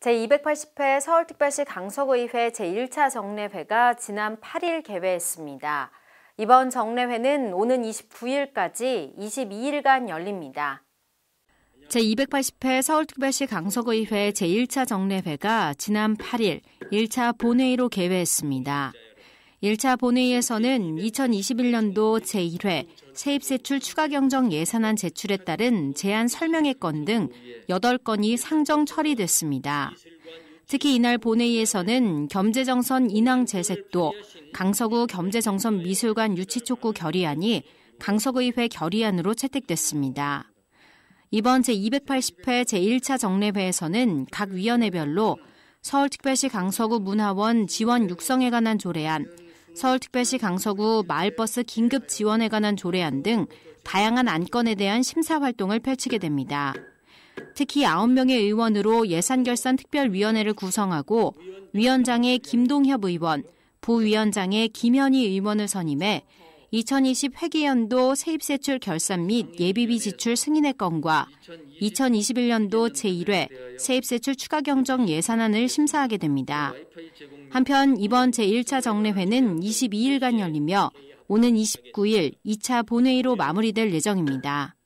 제280회 서울특별시 강서구의회 제1차 정례회가 지난 8일 개회했습니다. 이번 정례회는 오는 29일까지 22일간 열립니다. 제280회 서울특별시 강서구의회 제1차 정례회가 지난 8일 1차 본회의로 개회했습니다. 1차 본회의에서는 2021년도 제1회 세입세출 추가경정 예산안 제출에 따른 제안 설명회 건등 8건이 상정 처리됐습니다. 특히 이날 본회의에서는 겸재정선 인왕 재색도 강서구 겸재정선 미술관 유치 촉구 결의안이 강서구의회 결의안으로 채택됐습니다. 이번 제280회 제1차 정례회에서는 각 위원회별로 서울특별시 강서구 문화원 지원 육성에 관한 조례안, 서울특별시 강서구 마을버스 긴급 지원에 관한 조례안 등 다양한 안건에 대한 심사 활동을 펼치게 됩니다. 특히 9명의 의원으로 예산결산 특별위원회를 구성하고 위원장의 김동협 의원, 부위원장의 김현희 의원을 선임해 2020 회계연도 세입세출 결산 및 예비비 지출 승인의 건과 2021년도 제1회 세입세출 추가경정 예산안을 심사하게 됩니다. 한편 이번 제1차 정례회는 22일간 열리며 오는 29일 2차 본회의로 마무리될 예정입니다.